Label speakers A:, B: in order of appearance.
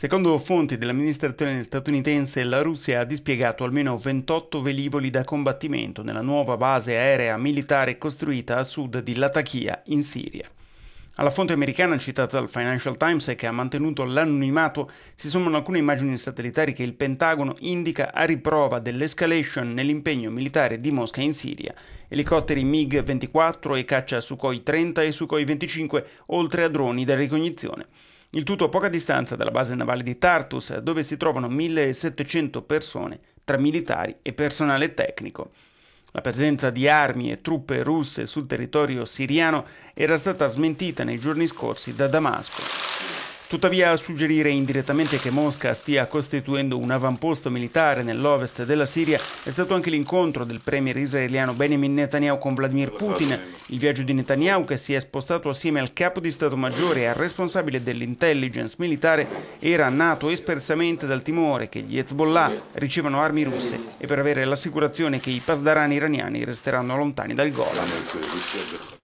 A: Secondo fonti dell'amministrazione statunitense, la Russia ha dispiegato almeno 28 velivoli da combattimento nella nuova base aerea militare costruita a sud di Latakia, in Siria. Alla fonte americana citata dal Financial Times e che ha mantenuto l'anonimato si sommano alcune immagini satellitari che il Pentagono indica a riprova dell'escalation nell'impegno militare di Mosca in Siria. Elicotteri MiG-24 e caccia Sukhoi 30 e Sukhoi 25, oltre a droni da ricognizione. Il tutto a poca distanza dalla base navale di Tartus, dove si trovano 1700 persone, tra militari e personale tecnico. La presenza di armi e truppe russe sul territorio siriano era stata smentita nei giorni scorsi da Damasco. Tuttavia, a suggerire indirettamente che Mosca stia costituendo un avamposto militare nell'ovest della Siria è stato anche l'incontro del premier israeliano Benjamin Netanyahu con Vladimir Putin, il viaggio di Netanyahu che si è spostato assieme al capo di Stato Maggiore e al responsabile dell'intelligence militare era nato espressamente dal timore che gli Hezbollah ricevano armi russe e per avere l'assicurazione che i pasdarani iraniani resteranno lontani dal Golan.